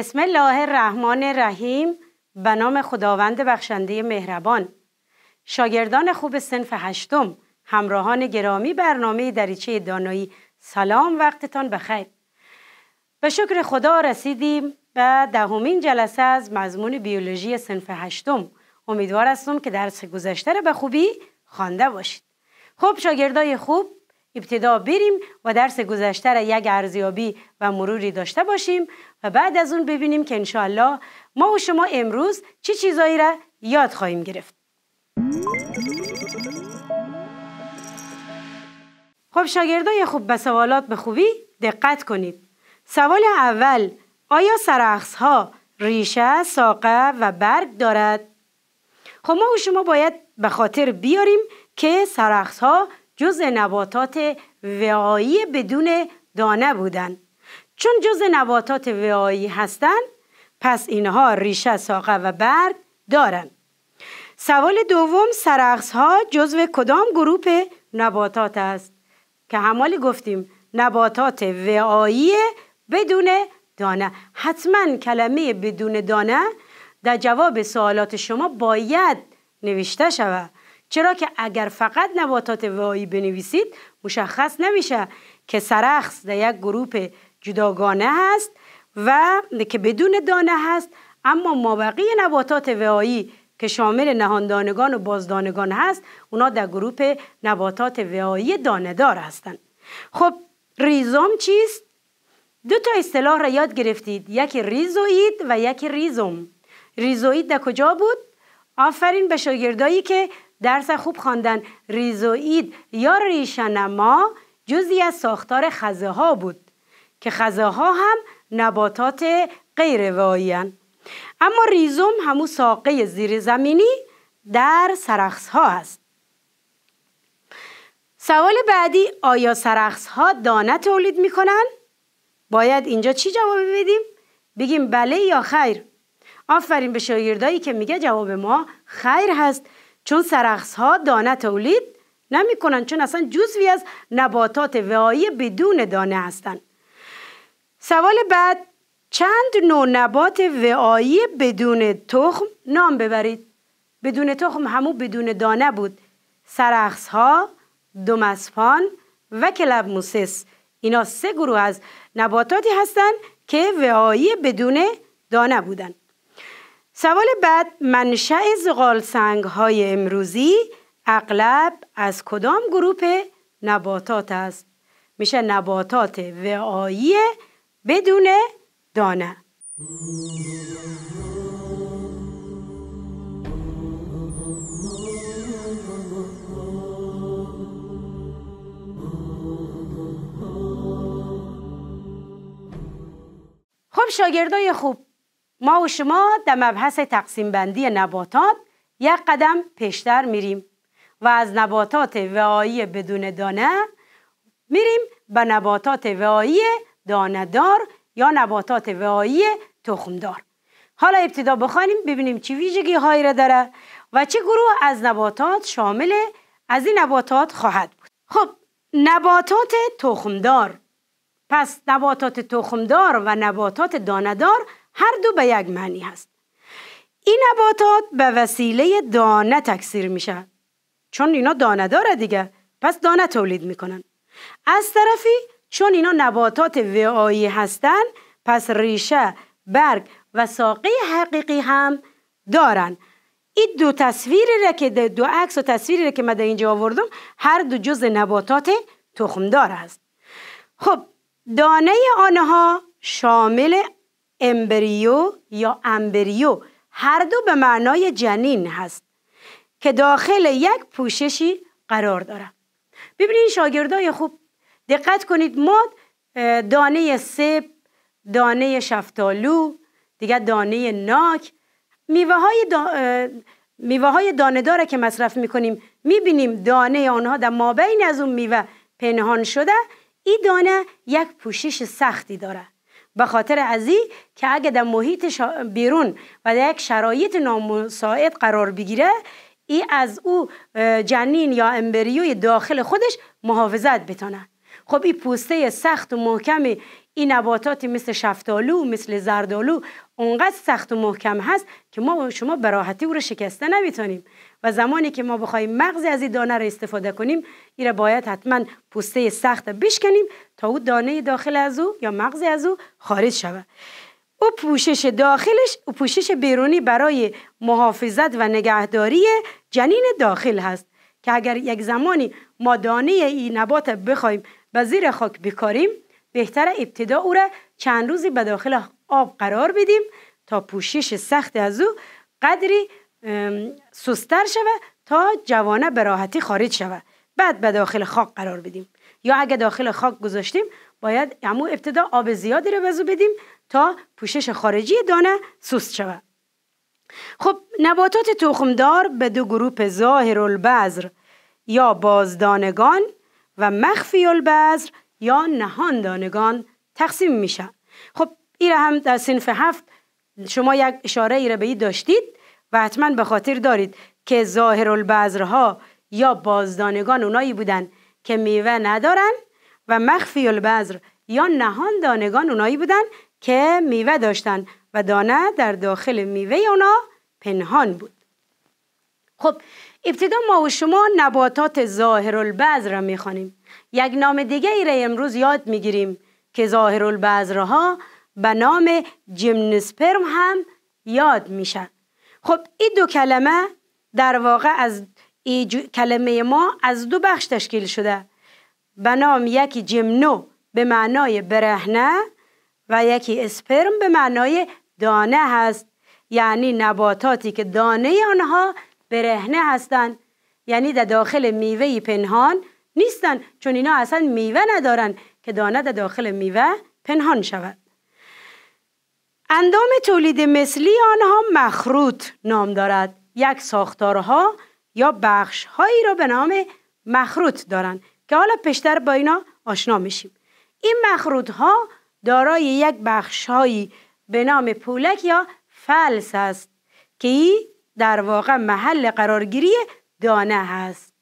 بسم الله الرحمن الرحیم به نام خداوند بخشنده مهربان شاگردان خوب سنف هشتم همراهان گرامی برنامه دریچه دانایی سلام وقتتان بخیر به شکر خدا رسیدیم به دهمین جلسه از مضمون بیولوژی سنف هشتم امیدوار هستم که درس گذشته را به خوبی خوانده باشید خب شاگردای خوب ابتدا بریم و درس گذشته را یک ارزیابی و مروری داشته باشیم و بعد از اون ببینیم که انشاءالله ما و شما امروز چه چی چیزایی را یاد خواهیم گرفت خب شاگردای خوب به سوالات به خوبی دقت کنید سوال اول آیا سرخص ها ریشه، ساقه و برگ دارد؟ خب ما و شما باید به خاطر بیاریم که سرخص ها جز نباتات وعایی بدون دانه بودن چون جز نباتات وعایی هستند پس اینها ریشه ساقه و برگ دارند سوال دوم سرخص ها جزو کدام گروه نباتات است که همالی گفتیم نباتات وعایی بدون دانه حتما کلمه بدون دانه در جواب سوالات شما باید نوشته شود چرا که اگر فقط نباتات وایی بنویسید مشخص نمیشه که سرخص در یک گروپ جداگانه هست و که بدون دانه هست اما مابقی نباتات وایی که شامل نهاندانگان و بازدانگان هست اونا در گروپ نباتات وایی دار هستند خب ریزوم چیست؟ دو تا اصطلاح را یاد گرفتید یکی ریزوید و یکی ریزوم ریزوید در کجا بود؟ آفرین به شاگردایی که درس خوب خواندن ریزوئید یا ریشنما جزی از ساختار خزه ها بود که خزه ها هم نباتات غیر اما ریزوم همو ساقه زیرزمینی در سرخص ها است سوال بعدی آیا سرخص ها دانه تولید می باید اینجا چی جواب بدیم؟ بگیم بله یا خیر آفرین به شاگردایی که میگه جواب ما خیر هست چون سرخص ها دانه تولید نمی کنند چون اصلا جزوی از نباتات وعایی بدون دانه هستند سوال بعد چند نوع نبات وعایی بدون تخم نام ببرید بدون تخم همو بدون دانه بود سرخص ها دومسپان و کلب موسس اینا سه گروه از نباتاتی هستند که وعایی بدون دانه بودند سوال بعد منشأ زغال سنگ های امروزی اغلب از کدام گروه نباتات است میشه نباتات وعایی بدون دانه خب شاگردای خوب ما و شما در مبحث تقسیم بندی نباتات یک قدم پیشتر میریم و از نباتات وعایی بدون دانه میریم به نباتات وعایی داندار یا نباتات وعایی تخمدار حالا ابتدا بخوانیم ببینیم چه ویژگی هایی را داره و چه گروه از نباتات شامل از این نباتات خواهد بود خب نباتات تخمدار پس نباتات تخمدار و نباتات داندار هر دو به یک معنی هست این نباتات به وسیله دانه تکثیر میشه چون اینا دانه داره دیگه پس دانه تولید میکنن از طرفی چون اینا نباتات وعایی هستن پس ریشه برگ و ساقه حقیقی هم دارن این دو تصویری را که دو عکس و تصویری را که من اینجا آوردم هر دو جز نباتات تخمدار است خب دانه آنها شامل امبریو یا امبریو هر دو به معنای جنین هست که داخل یک پوششی قرار داره ببینید شاگردای خوب دقت کنید ما دانه سب دانه شفتالو دیگه دانه ناک میوه های, دا... که مصرف میکنیم میبینیم دانه آنها در مابین از اون میوه پنهان شده این دانه یک پوشش سختی داره به خاطر ازی که اگه در محیط بیرون و در یک شرایط نامساعد قرار بگیره ای از او جنین یا امبریوی داخل خودش محافظت بتانه خب این پوسته سخت و محکم این نباتاتی مثل شفتالو مثل زردالو اونقدر سخت و محکم هست که ما شما به راحتی او را شکسته نمیتونیم و زمانی که ما بخوایم مغزی از این دانه را استفاده کنیم این باید حتما پوسته سخت بشکنیم تا او دانه داخل از او یا مغز از او خارج شود او پوشش داخلش او پوشش بیرونی برای محافظت و نگهداری جنین داخل هست که اگر یک زمانی ما دانه این نبات بخوایم به زیر خاک بکاریم بهتر ابتدا او را چند روزی به داخل آب قرار بدیم تا پوشش سخت از او قدری سستر شود تا جوانه به راحتی خارج شود بعد به داخل خاک قرار بدیم یا اگه داخل خاک گذاشتیم باید امو ابتدا آب زیادی رو بزو بدیم تا پوشش خارجی دانه سست شود خب نباتات تخمدار به دو گروه ظاهر البذر یا بازدانگان و مخفی البذر یا نهان دانگان تقسیم میشن خب این هم در سنف هفت شما یک اشاره ای را به ای داشتید و حتما به خاطر دارید که ظاهر البذرها یا بازدانگان اونایی بودن که میوه ندارن و مخفی البذر یا نهان دانگان اونایی بودن که میوه داشتن و دانه در داخل میوه اونا پنهان بود خب ابتدا ما و شما نباتات ظاهر البذر را میخوانیم یک نام دیگه ای را امروز یاد میگیریم که ظاهر ها به نام جمنسپرم هم یاد میشن خب این دو کلمه در واقع از ای کلمه ما از دو بخش تشکیل شده به نام یکی جمنو به معنای برهنه و یکی اسپرم به معنای دانه هست یعنی نباتاتی که دانه آنها برهنه هستند یعنی در داخل میوه پنهان نیستن چون اینا اصلا میوه ندارن که دانه در داخل میوه پنهان شود اندام تولید مثلی آنها مخروط نام دارد یک ساختارها یا بخش هایی را به نام مخروط دارند که حالا پیشتر با اینا آشنا میشیم این مخروط ها دارای یک بخش هایی به نام پولک یا فلس است که در واقع محل قرارگیری دانه هست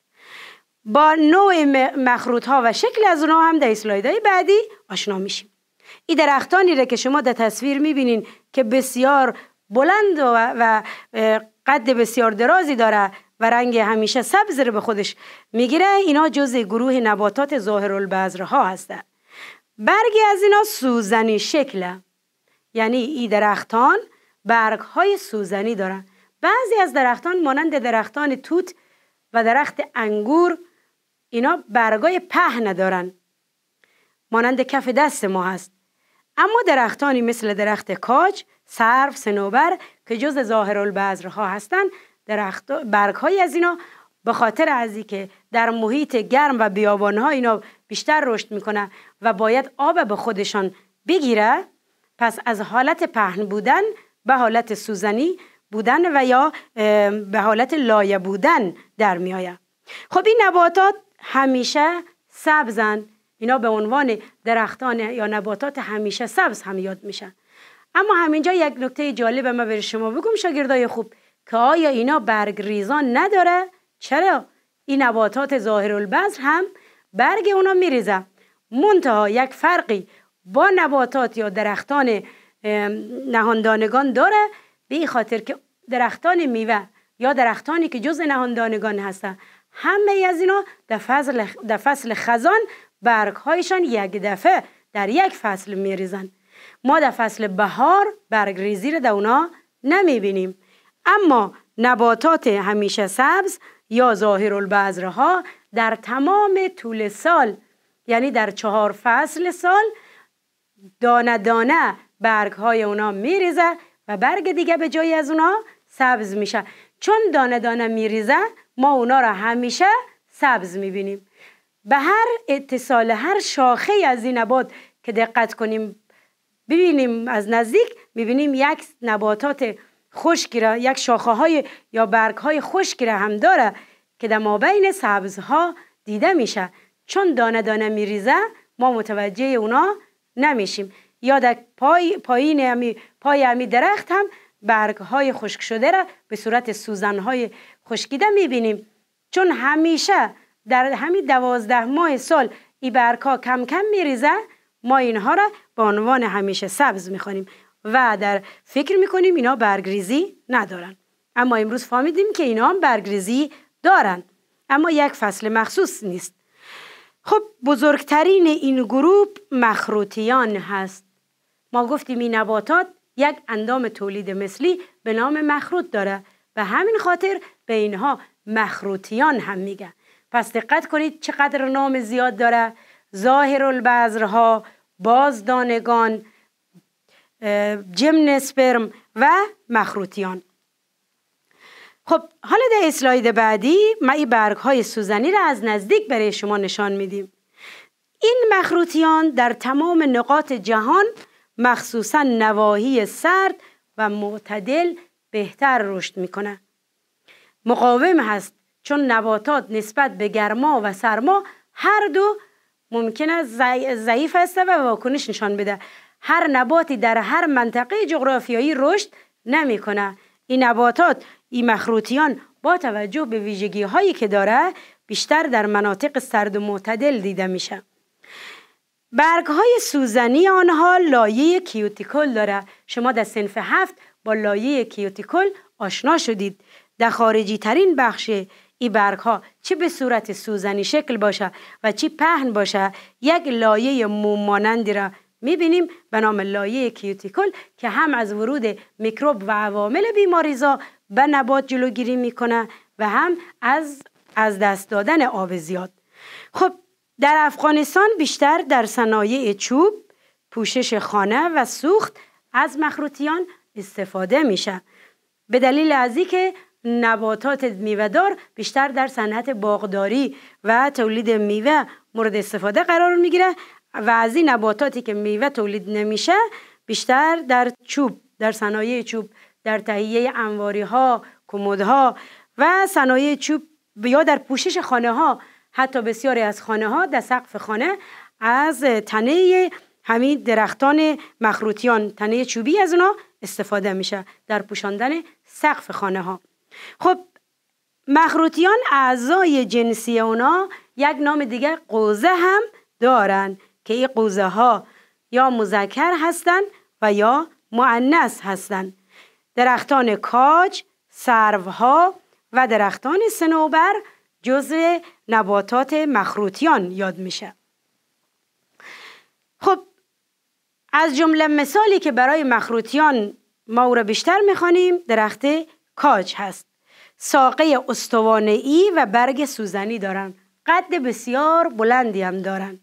با نوع مخروط ها و شکل از اونها هم در اسلاید بعدی آشنا میشیم این درختانی را که شما در تصویر میبینین که بسیار بلند و قد بسیار درازی داره و رنگ همیشه سبز رو به خودش میگیره اینا جز گروه نباتات ظاهر ها هستند برگی از اینا سوزنی شکله یعنی ای درختان برگ های سوزنی دارن بعضی از درختان مانند درختان توت و درخت انگور اینا برگای پهن ندارن. مانند کف دست ما هست اما درختانی مثل درخت کاج، سرف، سنوبر که جز ظاهرالبذرها هستند درخت برگهایی از اینا به خاطر از که در محیط گرم و بیابانها اینا بیشتر رشد میکنه و باید آب به خودشان بگیره پس از حالت پهن بودن به حالت سوزنی بودن و یا به حالت لایه بودن در می آید خب این نباتات همیشه سبزن اینا به عنوان درختان یا نباتات همیشه سبز هم یاد میشن اما همینجا یک نکته جالب من برای شما بگم شاگردای خوب که آیا اینا برگ ریزان نداره چرا این نباتات ظاهر البذر هم برگ اونا میریزه منتها یک فرقی با نباتات یا درختان نهاندانگان داره به این خاطر که درختان میوه یا درختانی که جز نهاندانگان هستند همه از اینا در فصل, در فصل خزان برگهایشان یک دفعه در یک فصل میریزن ما در فصل بهار برگ ریزی رو در اونا نمیبینیم اما نباتات همیشه سبز یا ظاهر البذرها در تمام طول سال یعنی در چهار فصل سال دانه دانه برگ های اونا میریزه و برگ دیگه به جای از اونا سبز میشه چون دانه دانه میریزه ما اونا را همیشه سبز میبینیم به هر اتصال هر شاخه از این نبات که دقت کنیم ببینیم از نزدیک میبینیم یک نباتات خشکی را یک شاخه های یا برگ های خشکی را هم داره که در مابین سبزها دیده میشه چون دانه دانه میریزه ما متوجه اونا نمیشیم یا در پای پایین امی پای امی درخت هم برگ های خشک شده را به صورت سوزن های خشکیده میبینیم چون همیشه در همین دوازده ماه سال ای برگ ها کم کم میریزه ما اینها را به عنوان همیشه سبز میخوانیم و در فکر میکنیم اینا برگریزی ندارن اما امروز فهمیدیم که اینا هم برگریزی دارن اما یک فصل مخصوص نیست خب بزرگترین این گروه مخروطیان هست ما گفتیم این نباتات یک اندام تولید مثلی به نام مخروط داره به همین خاطر به اینها مخروطیان هم میگن پس دقت کنید چقدر نام زیاد داره ظاهر البذرها بازدانگان جمن و مخروطیان خب حالا در اسلاید بعدی ما این برگ های سوزنی را از نزدیک برای شما نشان میدیم این مخروطیان در تمام نقاط جهان مخصوصا نواحی سرد و معتدل بهتر رشد میکنه مقاوم هست چون نباتات نسبت به گرما و سرما هر دو ممکن ضعیف هسته و واکنش نشان بده هر نباتی در هر منطقه جغرافیایی رشد نمیکنه این نباتات این مخروطیان با توجه به ویژگی هایی که داره بیشتر در مناطق سرد و معتدل دیده میشه برگ های سوزنی آنها لایه کیوتیکل داره شما در سنف هفت با لایه کیوتیکل آشنا شدید در خارجی ترین بخش ای برگ ها چه به صورت سوزنی شکل باشه و چی پهن باشه یک لایه مومانندی را میبینیم به نام لایه کیوتیکل که هم از ورود میکروب و عوامل بیماریزا به نبات جلوگیری میکنه و هم از از دست دادن آب زیاد خب در افغانستان بیشتر در صنایع چوب، پوشش خانه و سوخت از مخروطیان استفاده میشه به دلیل از اینکه نباتات میوهدار بیشتر در صنعت باغداری و تولید میوه مورد استفاده قرار میگیره و از این نباتاتی که میوه تولید نمیشه بیشتر در چوب در صنایع چوب در تهیه انواری ها و صنایع چوب یا در پوشش خانه ها حتی بسیاری از خانه ها در سقف خانه از تنه همین درختان مخروطیان تنه چوبی از اونا استفاده میشه در پوشاندن سقف خانه ها خب مخروطیان اعضای جنسی اونا یک نام دیگر قوزه هم دارند که این قوزه ها یا مذکر هستند و یا معنس هستند درختان کاج سروها و درختان سنوبر جزو نباتات مخروطیان یاد میشه خب از جمله مثالی که برای مخروطیان ما او را بیشتر میخوانیم درخت کاج هست ساقه استوانه ای و برگ سوزنی دارن قد بسیار بلندی هم دارن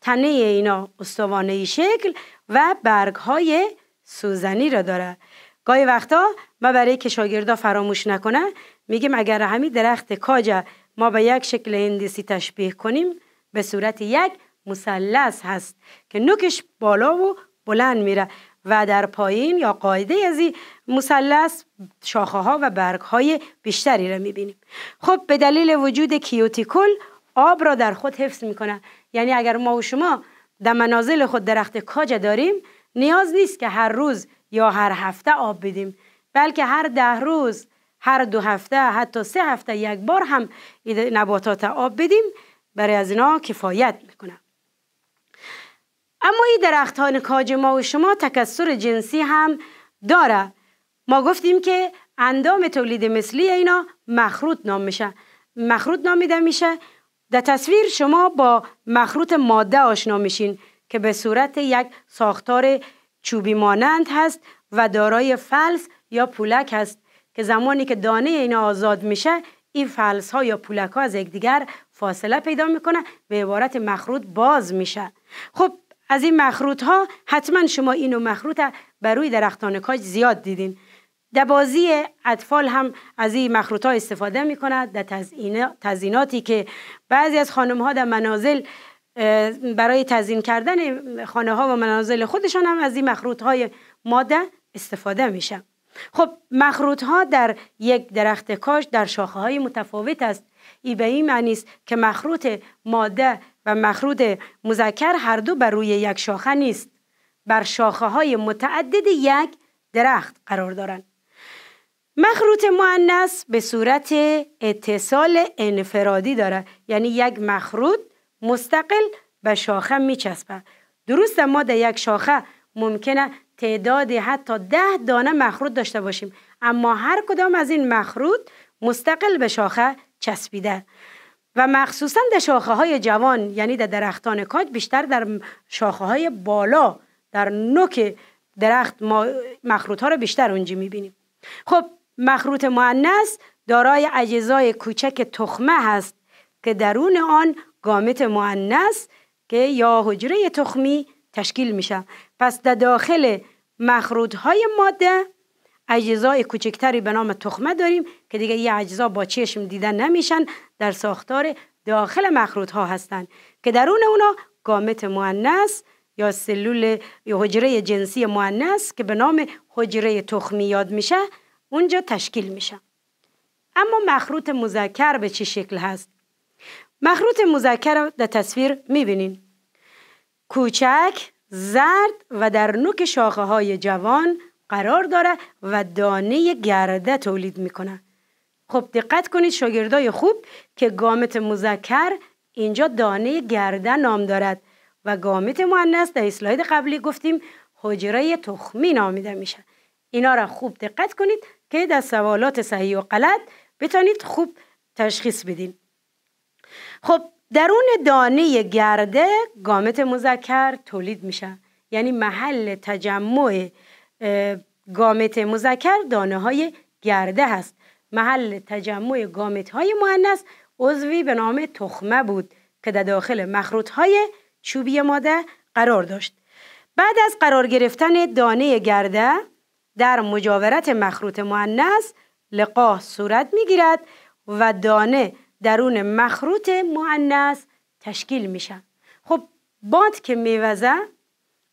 تنه اینا استوانه ای شکل و برگ های سوزنی را داره گاهی وقتا ما برای که شاگردا فراموش نکنه میگیم اگر همین درخت کاج ما به یک شکل هندسی تشبیه کنیم به صورت یک مثلث هست که نوکش بالا و بلند میره و در پایین یا قاعده از این مثلث شاخه ها و برگ های بیشتری را میبینیم خب به دلیل وجود کیوتیکول آب را در خود حفظ میکنه یعنی اگر ما و شما در منازل خود درخت کاج داریم نیاز نیست که هر روز یا هر هفته آب بدیم بلکه هر ده روز هر دو هفته حتی سه هفته یک بار هم نباتات آب بدیم برای از اینا کفایت میکنه اما این درختان کاج ما و شما تکسر جنسی هم داره ما گفتیم که اندام تولید مثلی اینا مخروط نام میشه مخروط نامیده میشه در تصویر شما با مخروط ماده آشنا میشین که به صورت یک ساختار چوبی مانند هست و دارای فلس یا پولک هست که زمانی که دانه اینا آزاد میشه این فلس ها یا پولک ها از یکدیگر فاصله پیدا میکنه به عبارت مخروط باز میشه خب از این مخروط ها حتما شما اینو مخروط بر روی درختان کاج زیاد دیدین در بازی اطفال هم از این مخروط ها استفاده میکنند در تزیناتی که بعضی از خانم ها در منازل برای تزین کردن خانه ها و منازل خودشان هم از این مخروط های ماده استفاده میشه خب مخروط ها در یک درخت کاش در شاخه های متفاوت است ای به این معنی است که مخروط ماده و مخروط مذکر هر دو بر روی یک شاخه نیست بر شاخه های متعدد یک درخت قرار دارند مخروط معنس به صورت اتصال انفرادی داره یعنی یک مخروط مستقل به شاخه میچسبه درست ما در یک شاخه ممکنه تعداد حتی ده دانه مخروط داشته باشیم اما هر کدام از این مخروط مستقل به شاخه چسبیده و مخصوصا در شاخه های جوان یعنی در درختان کاج بیشتر در شاخه های بالا در نوک درخت مخروط ها رو بیشتر اونجا میبینیم خب مخروط معنیس دارای اجزای کوچک تخمه هست که درون آن گامت معنیس که یا حجره تخمی تشکیل میشه پس در داخل های ماده اجزای کوچکتری به نام تخمه داریم که دیگه یه اجزا با چشم دیدن نمیشن در ساختار داخل مخروط ها هستند که درون اونا گامت مؤنث یا سلول یا حجره جنسی مؤنث که به نام حجره تخمی یاد میشه اونجا تشکیل میشه اما مخروط مذکر به چه شکل هست مخروط مذکر رو در تصویر میبینین کوچک زرد و در نوک شاخه های جوان قرار داره و دانه گرده تولید میکنه خب دقت کنید شاگردای خوب که گامت مذکر اینجا دانه گرده نام دارد و گامت مؤنث در اسلاید قبلی گفتیم حجره تخمی نامیده میشه اینا را خوب دقت کنید که در سوالات صحیح و غلط بتانید خوب تشخیص بدین خب درون دانه گرده گامت مذکر تولید میشه یعنی محل تجمع گامت مذکر دانه های گرده هست محل تجمع گامت های مهنس عضوی به نام تخمه بود که در داخل مخروط های چوبی ماده قرار داشت بعد از قرار گرفتن دانه گرده در مجاورت مخروط مهنس لقاه صورت میگیرد و دانه درون مخروط معنس تشکیل میشن خب باد که میوزه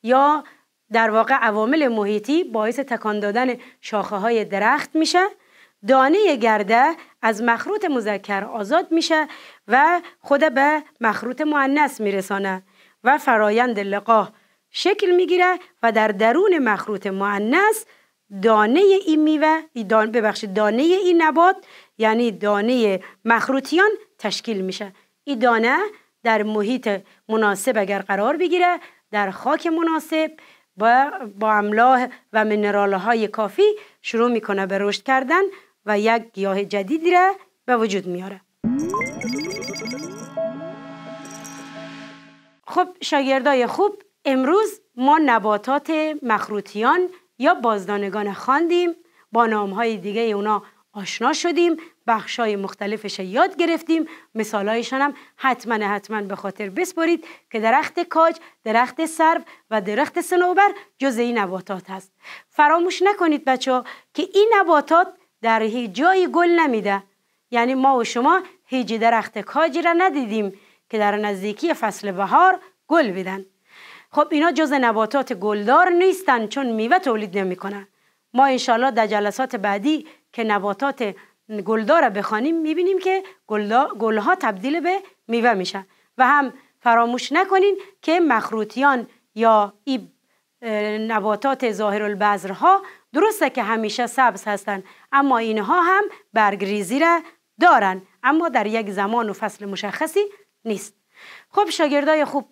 یا در واقع عوامل محیطی باعث تکان دادن شاخه های درخت میشه دانه گرده از مخروط مذکر آزاد میشه و خود به مخروط معنس میرسانه و فرایند لقاه شکل میگیره و در درون مخروط معنس دانه این میوه ببخشید دانه این نبات یعنی دانه مخروطیان تشکیل میشه این دانه در محیط مناسب اگر قرار بگیره در خاک مناسب با, با املاح و منرال های کافی شروع میکنه به رشد کردن و یک گیاه جدیدی را به وجود میاره خب شاگردای خوب امروز ما نباتات مخروطیان یا بازدانگان خواندیم با نام های دیگه اونا آشنا شدیم بخشای مختلفش یاد گرفتیم مثالهایشان هم حتما حتما به خاطر بسپرید که درخت کاج، درخت سرو و درخت سنوبر جز این نباتات هست فراموش نکنید بچه که این نباتات در هیچ جایی گل نمیده یعنی ما و شما هیچ درخت کاجی را ندیدیم که در نزدیکی فصل بهار گل بدن خب اینا جز نباتات گلدار نیستن چون میوه تولید نمیکنن ما انشالله در جلسات بعدی که نباتات گلدار بخوانیم میبینیم که گلها تبدیل به میوه میشن و هم فراموش نکنین که مخروطیان یا ایب نباتات ظاهر البذرها درسته که همیشه سبز هستند اما اینها هم برگریزی را دارن اما در یک زمان و فصل مشخصی نیست خب شاگردای خوب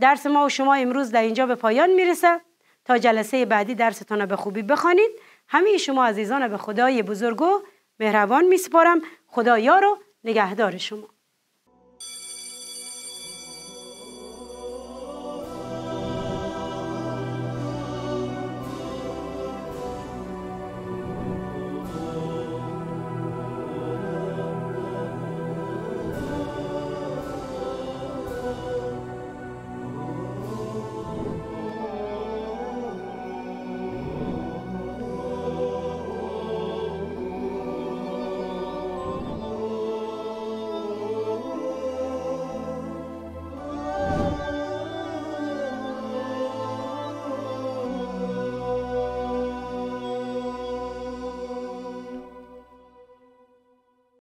درس ما و شما امروز در اینجا به پایان میرسه تا جلسه بعدی درستان به خوبی بخوانید همه شما عزیزان به خدای بزرگ و مهربان می سپارم خدایا رو نگهدار شما